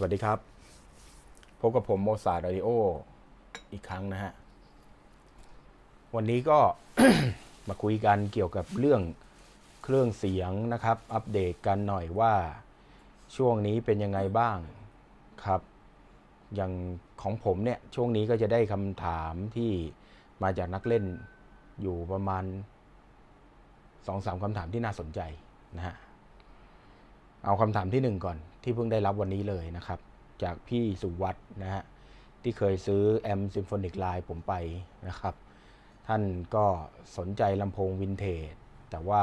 สวัสดีครับ พบกับผมโมซาดิโออีกครั้งนะฮะ วันนี้ก็มาคุยกันเกี่ยวกับเรื่องเครื่องเสียงนะครับ อัปเดตกันหน่อยว่าช่วงนี้เป็นยังไงบ้างครับ อย่างของผมเนี่ย ช่วงนี้ก็จะได้คำถามที่มาจากนักเล่นอยู่ประมาณสสองามคำถามที่น่าสนใจนะฮะเอาคำถามที่1ก่อนที่เพิ่งได้รับวันนี้เลยนะครับ จากพี่สุวัตนะฮะที่เคยซื้อแอมซิมโฟนิกไลน์ผมไปนะครับ ท่านก็สนใจลำโพงวินเทจแต่ว่า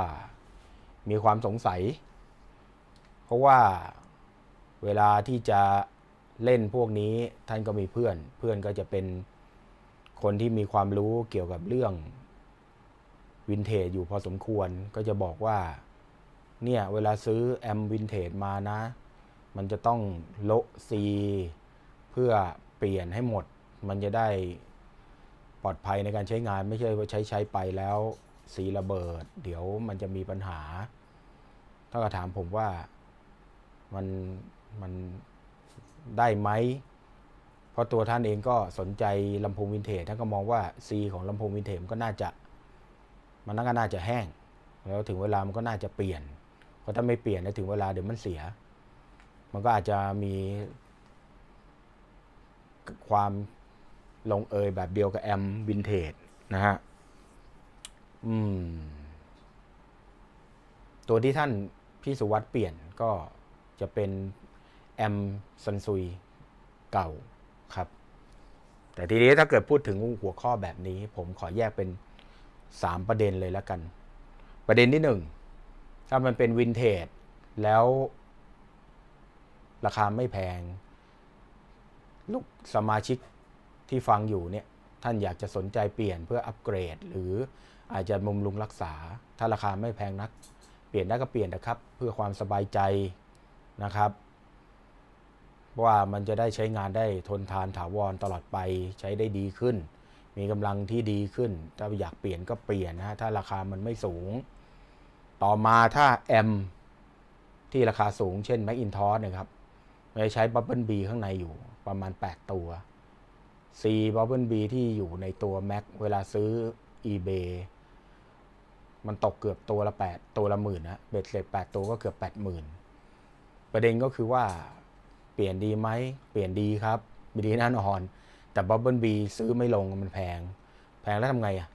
มีความสงสัย เพราะว่าเวลาที่จะเล่นพวกนี้ท่านก็มีเพื่อนเพื่อนก็จะเป็นคนที่มีความรู้เกี่ยวกับเรื่องวินเทจอยู่พอสมควรก็จะบอกว่าเนี่ยเวลาซื้อแอมวินเทจมานะ มันจะต้องโละซีเพื่อเปลี่ยนให้หมด มันจะได้ปลอดภัยในการใช้งาน ไม่ใช่ว่าใช้ใช้ไปแล้วสีระเบิด เดี๋ยวมันจะมีปัญหา ถ้าก็ถามผมว่ามันมันได้ไหม เพราะตัวท่านเองก็สนใจลำโพงวินเทจท่านก็มองว่าซีของลำโพงวินเทจมันก็น่าจะมันน่าจะแห้ง แล้วถึงเวลามันก็น่าจะเปลี่ยนเพราะถ้าไม่เปลี่ยนถึงเวลาเดี๋ยวมันเสีย มันก็อาจจะมี ความลงเอยแบบเดียวกับแอมวินเทจนะฮะ อืม ตัวที่ท่านพี่สุวัสด์เปลี่ยนก็จะเป็นแอมซันซุยเก่าครับ แต่ทีนี้ถ้าเกิดพูดถึงหัวข้อแบบนี้ ผมขอแยกเป็น 3 ประเด็นเลยแล้วกัน ประเด็นที่1ถ้ามันเป็นวินเทจแล้ว ราคาไม่แพงลูกสมาชิกที่ฟังอยู่เนี่ยท่านอยากจะสนใจเปลี่ยนเพื่ออัปเกรด หรืออาจจะมุมลุงรักษา ถ้าราคาไม่แพงนัก เปลี่ยนได้ก็เปลี่ยนนะครับ เพื่อความสบายใจนะครับ ว่ามันจะได้ใช้งานได้ทนทานถาวรตลอดไปใช้ได้ดีขึ้น มีกำลังที่ดีขึ้นถ้าอยากเปลี่ยนก็เปลี่ยนนะถ้าราคามันไม่สูงต่อมาถ้า M ที่ราคาสูง เช่นแม c อินทอสนะครับไม่ใช้บับเบิลบีข้างในอยู่ประมาณ 8 ตัว C b u b b l e B ที่อยู่ในตัว Mac เวลาซื้อ eBay มันตกเกือบตัวละ 8 ตัวละหมื่นนะเบ็ดเสร็จ8ตัวก็เกือบ 80,000 ประเด็นก็คือว่าเปลี่ยนดีไหม เปลี่ยนดีครับดีแน่นอน แต่บับเบิลบีซื้อไม่ลงมันแพง แพงแล้วทำไงอ่ะ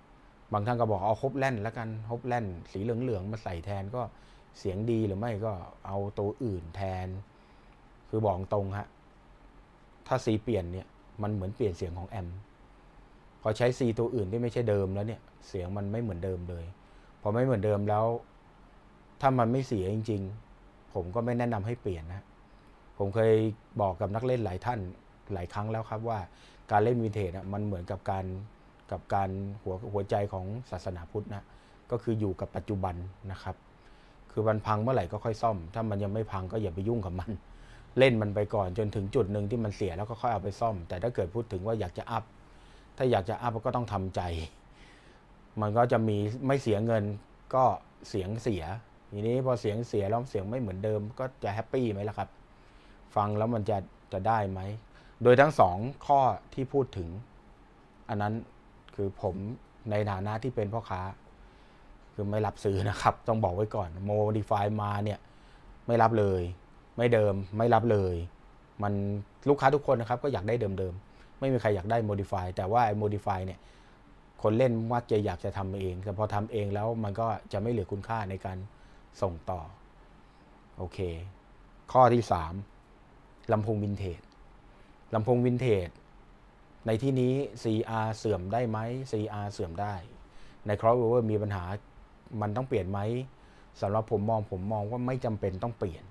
บางท่านก็บอกเอาฮบแล่น แล้วกันฮบแล่น สีเหลืองๆมาใส่แทนก็เสียงดีหรือไม่ก็เอาตัวอื่นแทน คือบอกตรงฮะถ้าสีเปลี่ยนเนี่ยมันเหมือนเปลี่ยนเสียงของแอมพอใช้สีตัวอื่นที่ไม่ใช่เดิมแล้วเนี่ย เสียงมันไม่เหมือนเดิมเลยพอไม่เหมือนเดิมแล้ว ถ้ามันไม่เสียจริงๆ ผมก็ไม่แนะนำให้เปลี่ยนนะ ผมเคยบอกกับนักเล่นหลายท่านหลายครั้งแล้วครับว่าการเล่นวินเทจมันเหมือนกับการกับการหัวหัวใจของศาสนาพุทธนะ ก็คืออยู่กับปัจจุบันนะครับ คือมันพังเมื่อไหร่ก็ค่อยซ่อม ถ้ามันยังไม่พังก็อย่าไปยุ่งกับมัน เล่นมันไปก่อนจนถึงจุดหนึ่งที่มันเสียแล้วก็ค่อยเอาไปซ่อม แต่ถ้าเกิดพูดถึงว่าอยากจะอัพ ถ้าอยากจะอัพก็ต้องทำใจ มันก็จะมีไม่เสียเงินก็เสียงเสีย ทีนี้พอเสียงเสียแล้วเสียงไม่เหมือนเดิม ก็จะแฮปปี้ไหมล่ะครับ ฟังแล้วมันจะจะได้ไหม โดยทั้งสองข้อที่พูดถึง อันนั้นคือผมในฐานะที่เป็นพ่อค้า คือไม่รับซื้อนะครับ ต้องบอกไว้ก่อนโมดิฟายมาเนี่ย ไม่รับเลย ไม่เดิมไม่รับเลย มันลูกค้าทุกคนนะครับ ก็อยากได้เดิมๆ ไม่มีใครอยากได้โมดิฟายแต่ว่าโมดิฟายเนี่ย คนเล่นมักจะอยากจะทำเอง แต่พอทำเองแล้วมันก็จะไม่เหลือคุณค่าในการส่งต่อ โอเค ข้อที่ 3ลำโพงวินเทจลำโพงวินเทจในที่นี้ CR เสื่อมได้ไหม CR เสื่อมได้ ในครอส s o เ e อร์มีปัญหามันต้องเปลี่ยนไหมสำหรับผมมองผมมองว่าไม่จำเป็นต้องเปลี่ยน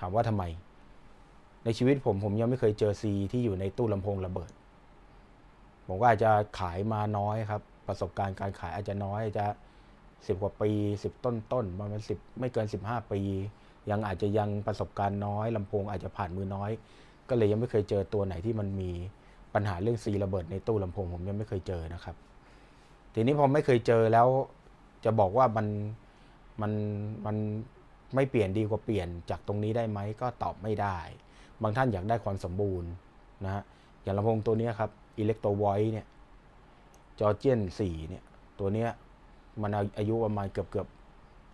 ถามว่าทำไม ในชีวิตผมผมยังไม่เคยเจอ C ที่อยู่ในตู้ลำโพงระเบิด ผมก็อาจจะขายมาน้อยครับ ประสบการณ์การขายอาจจะน้อย อาจจะสิบกว่าปีสิบต้นต้นประมาณสิบไม่เกินสิบห้าปี ยังอาจจะยังประสบการณ์น้อยลำโพงอาจจะผ่านมือน้อย ก็เลยยังไม่เคยเจอตัวไหนที่มันมีปัญหาเรื่องซีระเบิดในตู้ลำโพงผมยังไม่เคยเจอนะครับ ทีนี้พอไม่เคยเจอแล้วจะบอกว่ามันมันมันไม่เปลี่ยนดีกว่าเปลี่ยนจากตรงนี้ได้ไหมก็ตอบไม่ได้ บางท่านอยากได้ความสมบูรณ์นะฮะอย่างลำโพงตัวนี้ครับอิเล็กโตรไวท์เนี่ย จอเจียนสี่เนี่ยตัวเนี้ย มันอายุประมาณเกือบเกือบ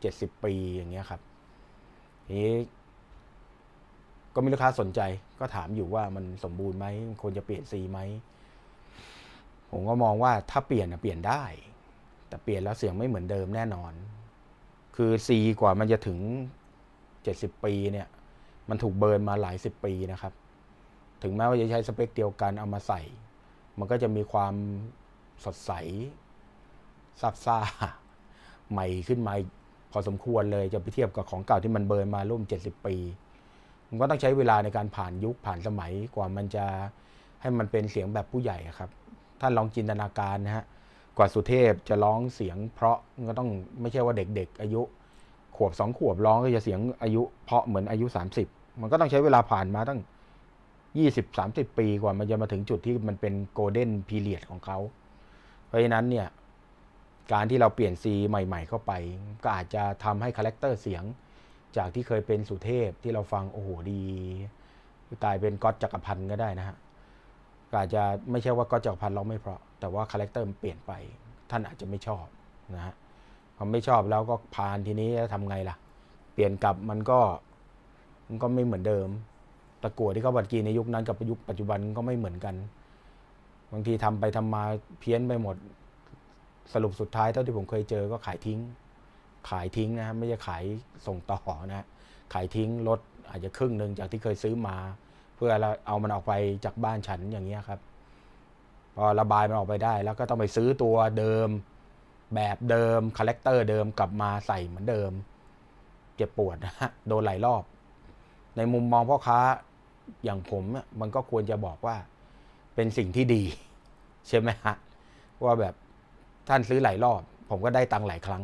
เจ็ดสิบปีอย่างเงี้ยครับทีนี้ก็มีลูกค้าสนใจก็ถามอยู่ว่ามันสมบูรณ์ไหมควรจะเปลี่ยนซีไหม ผมก็มองว่าถ้าเปลี่ยนเปลี่ยนได้ แต่เปลี่ยนแล้วเสียงไม่เหมือนเดิมแน่นอน คือซีกว่ามันจะถึง 70 ปีเนี่ย มันถูกเบิร์นมาหลายสิบปีนะครับ ถึงแม้ว่าจะใช้สเปคเดียวกันเอามาใส่ มันก็จะมีความสดใสซาบซ่าใหม่ขึ้นมาพอสมควรเลยจะไปเทียบกับของเก่าที่มันเบิร์นมาร่วม70ปีมันก็ต้องใช้เวลาในการผ่านยุคผ่านสมัยกว่ามันจะให้มันเป็นเสียงแบบผู้ใหญ่ครับท่านลองจินตนาการนะฮะกว่าสุเทพจะร้องเสียง เพราะก็ต้องไม่ใช่ว่าเด็กๆอายุ ขวบสองขวบร้องก็จะเสียงอายุ เพาะเหมือนอายุสามสิบมันก็ต้องใช้เวลาผ่านมาตั้งยี่สสิบามสิบปีกว่ามันจะมาถึงจุดที่มันเป็นโกลเด้นพีเรียดของเขาเพราะฉะนั้นเนี่ยการที่เราเปลี่ยนซีใหม่ๆเข้าไปก็อาจจะทำให้คาแรคเตอร์เสียงจากที่เคยเป็นสุเทพที่เราฟังโอ้โห ดีกลายเป็นก๊อตจักรพันธ์ก็ได้นะฮะอาจจะไม่ใช่ว่าก๊อตจักรพันธ์เราไม่เพราะ แต่ว่าคาแรคเตอร์มันเปลี่ยนไปท่านอาจจะไม่ชอบนะฮะพอไม่ชอบแล้วก็ผ่านทีนี้จะทำไงล่ะ เปลี่ยนกลับมันก็มันก็ไม่เหมือนเดิมตะกั่วที่เขาบัดกีในยุคนั้นกับยุคปัจจุบันก็ไม่เหมือนกัน บางทีทำไปทำมาเพี้ยนไปหมดสรุปสุดท้ายเท่าที่ผมเคยเจอก็ขายทิ้งขายทิ้งนะไม่ใช่ขายส่งต่อนะขายทิ้งรถอาจจะครึ่งหนึ่งจากที่เคยซื้อมา เพื่อเราเอามันออกไปจากบ้านฉันอย่างเงี้ยครับ พอระบายมันออกไปได้ แล้วก็ต้องไปซื้อตัวเดิม แบบเดิมคาแรคเตอร์เดิมกลับมาใส่เหมือนเดิมเจ็บปวดนะฮะโดนหลายรอบ ในมุมมองพ่อค้า อย่างผมมันก็ควรจะบอกว่า เป็นสิ่งที่ดีใช่ไหมฮะว่าแบบท่านซื้อหลายรอบ ผมก็ได้ตังค์หลายครั้ง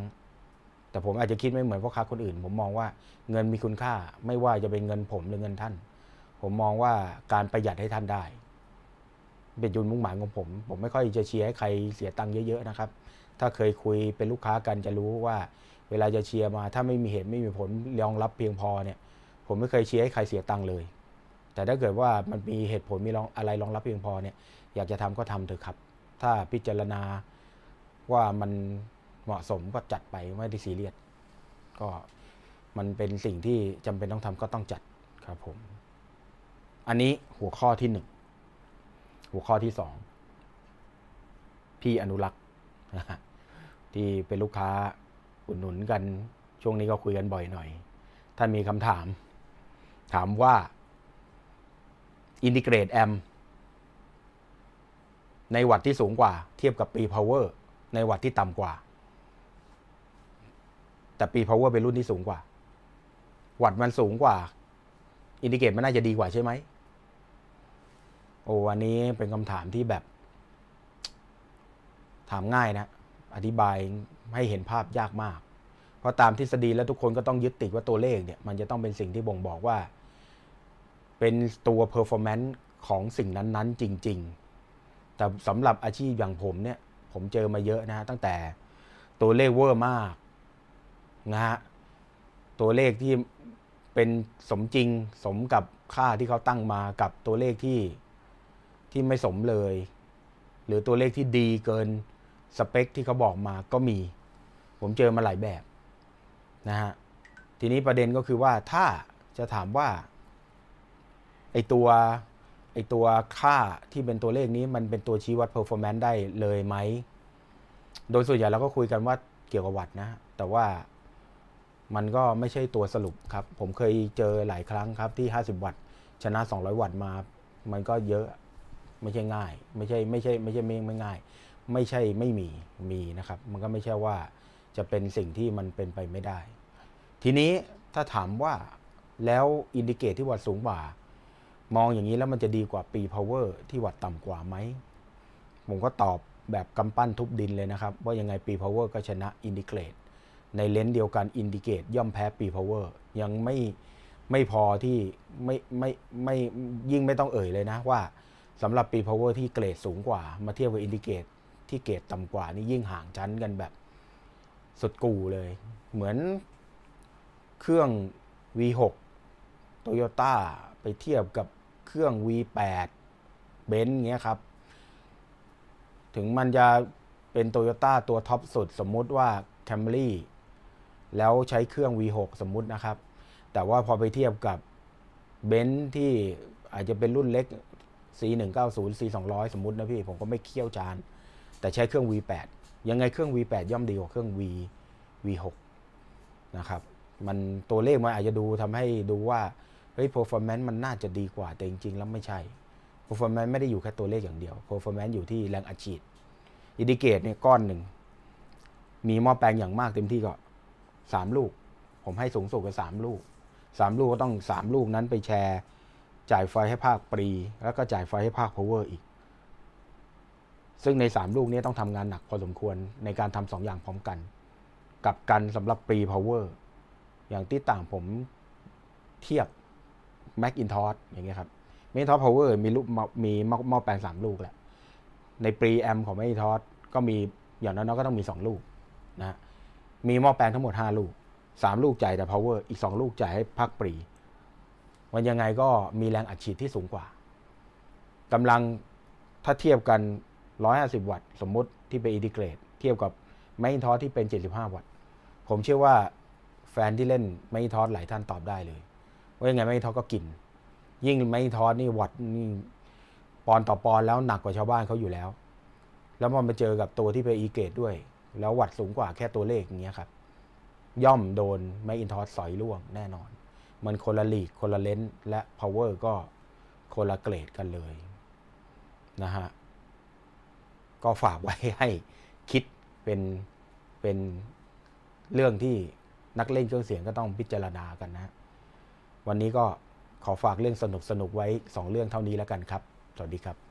แต่ผมอาจจะคิดไม่เหมือนพ่อค้าคนอื่นผมมองว่าเงินมีคุณค่า ไม่ว่าจะเป็นเงินผมหรือเงินท่าน ผมมองว่าการประหยัดให้ท่านได้ เป็นจุดมุ่งหมายของผม ผมไม่ค่อยจะเชียร์ให้ใครเสียตังค์เยอะๆนะครับ ถ้าเคยคุยเป็นลูกค้ากันจะรู้ว่า เวลาจะเชียร์มา ถ้าไม่มีเหตุไม่มีผลรองรับเพียงพอเนี่ย ผมไม่เคยเชียร์ให้ใครเสียตังค์เลย แต่ถ้าเกิดว่ามันมีเหตุผลมีรองอะไรรองรับเพียงพอเนี่ย อยากจะทำก็ทำเถอะครับ ถ้าพิจารณาว่ามันเหมาะสมก็จัดไปไม่ได้ซีเรียสก็มันเป็นสิ่งที่จำเป็นต้องทำก็ต้องจัดครับผม อันนี้หัวข้อที่หนึ่ง หัวข้อที่สอง พี่อนุรักษ์ ที่เป็นลูกค้าอุดหนุนกันช่วงนี้ก็คุยกันบ่อยหน่อย ถ้ามีคำถาม ถามว่าอินทิเกรตแอมในวัดที่สูงกว่าเทียบกับปีพาวเวอร์ในวัดที่ต่ำกว่าแต่ปีพเวอร์เป็นรุ่นที่สูงกว่าวัดมันสูงกว่า อินดิเกตมันน่าจะดีกว่าใช่ไหม โอ้อันนี้เป็นคำถามที่แบบ ถามง่ายนะ อธิบายให้เห็นภาพยากมาก เพราะตามทฤษฎีแล้วทุกคนก็ต้องยึดติดว่าตัวเลขเนี่ย มันจะต้องเป็นสิ่งที่บ่งบอกว่า เป็นตัว performance ของสิ่งนั้นๆ จริงๆ แต่สำหรับอาชีพอย่างผมเนี่ย ผมเจอมาเยอะนะตั้งแต่ตัวเลขเวอร์มากนะฮะ ตัวเลขที่เป็นสมจริงสมกับค่าที่เขาตั้งมากับตัวเลขที่ที่ไม่สมเลย หรือตัวเลขที่ดีเกิน สเปคที่เขาบอกมาก็มี ผมเจอมาหลายแบบนะฮะทีนี้ประเด็นก็คือว่าถ้าจะถามว่าไอตัวไอตัวค่าที่เป็นตัวเลขนี้มันเป็นตัวชี้วัด performance ได้เลยไหมโดยส่วนใหญ่เราก็คุยกันว่าเกี่ยวกับวัดนะ แต่ว่ามันก็ไม่ใช่ตัวสรุปครับ ผมเคยเจอหลายครั้งครับที่ 50 วัตต์ ชนะ 200 วัตต์มา มันก็เยอะไม่ใช่ง่าย ไม่ใช่ไม่ใช่ไม่ใช่ไม่ไม่ง่าย ไม่ใช่ไม่มีมีนะครับมันก็ไม่ใช่ว่าจะเป็นสิ่งที่มันเป็นไปไม่ได้ ทีนี้ถ้าถามว่าแล้วอินดิเกตที่วัดสูงกว่า มองอย่างนี้แล้วมันจะดีกว่าปีพาวเวอร์ที่วัดต่ำกว่าไหม ผมก็ตอบแบบกำปั้นทุบดินเลยนะครับว่ายังไงปีพาวเวอร์ก็ชนะอินดิเกตในเลนส์เดียวกันอินดิเกตย่อมแพ้ปีพาวเวอร์ยังไม่ไม่พอที่ไม่ไม่ไม่ยิ่งไม่ต้องเอ่ยเลยนะว่าสำหรับปีพาวเวอร์ที่เกรดสูงกว่า มาเทียบกับอินดิเกตที่เกรดต่ำกว่านี่ยิ่งห่างชั้นกันแบบ สุดกูเลย เหมือนเครื่อง V6 t o y ยต้าไปเทียบกับเครื่อง V8 เบนซ์เงี้ยครับ ถึงมันจะเป็น t o y ยต้าตัวท็อปสุด สมมุติว่า Camry แล้วใช้เครื่อง V6 สมมุตินะครับ แต่ว่าพอไปเทียบกับ เบนซ์ที่อาจจะเป็นรุ่นเล็ก C190 C200 สมมุตินะพี่ ผมก็ไม่เคี่ยวจาน แต่ใช้เครื่อง V8 ยังไงเครื่อง V8 ย่อมดีกว่าเครื่อง V V6 นะครับ มันตัวเลขมันอาจจะดูทำให้ดูว่าเฮ้ย performance มันน่าจะดีกว่า แต่จริงๆ แล้วไม่ใช่ performance ไม่ได้อยู่แค่ตัวเลขอย่างเดียว performance อยู่ที่แรงอัดฉีด อินดิเกตเนี่ยก้อนหนึ่ง มีหม้อแปลงอย่างมากเต็มที่ก็สามลูก ผมให้สูงสุดกับสามลูกสามลูกก็ต้องสามลูกนั้นไปแชร์ จ่ายไฟให้ภาคปรี แล้วก็จ่ายไฟให้ภาคพาวเวอร์อีก ซึ่งในสามลูกนี้ต้องทำงานหนักพอสมควรในการทำสองอย่างพร้อมกัน กับกันสำหรับปรีพาวเวอร์อย่างที่ต่างผมเทียบ Mac i n t o s อย่างเงี้ยครับ m a ทอสพาวเวอร์มีรูปมีหม้อแปลงสามลูกแหละในปรีแอมของ Mac i n t อ s ก็มีอย่างน้อยก็ต้องมีสองลูกนะมีหม้อแปลงทั้งหมด 5 ลูก 3 ลูกจ่ายแต่ power อีก 2 ลูกจ่ายให้พักปรี มันยังไงก็มีแรงอัดฉีดที่สูงกว่ากำลังถ้าเทียบกัน 150 วัตต์สมมติที่ไปอินทิเกรตเทียบกับไมอินทอสที่เป็น 75 วัตต์ ผมเชื่อว่าแฟนที่เล่นไมอินทอสหลายท่านตอบได้เลย ว่ายังไงไมอินทอก็กิน ยิ่งไมอินทอสนี่วัตต์นี่ปอนต่อปอนแล้วหนักกว่าชาวบ้านเขาอยู่แล้ว แล้วมันมาเจอกับตัวที่ไปินอีเกรดด้วยแล้ววัดสูงกว่าแค่ตัวเลขอย่างเงี้ยครับ ย่อมโดนไม่อินทอสสอยร่วงแน่นอน มันคนละลีกคนละเลนส์และพาวเวอร์ ก็คนละเกรดกันเลยนะฮะก็ฝากไว้ให้ คิดเป็นเป็นเรื่องที่นักเล่นเครื่องเสียงก็ต้องพิจารณากันนะ วันนี้ก็ขอฝากเรื่องสนุกสนุกไว้ 2 เรื่องเท่านี้แล้วกันครับ สวัสดีครับ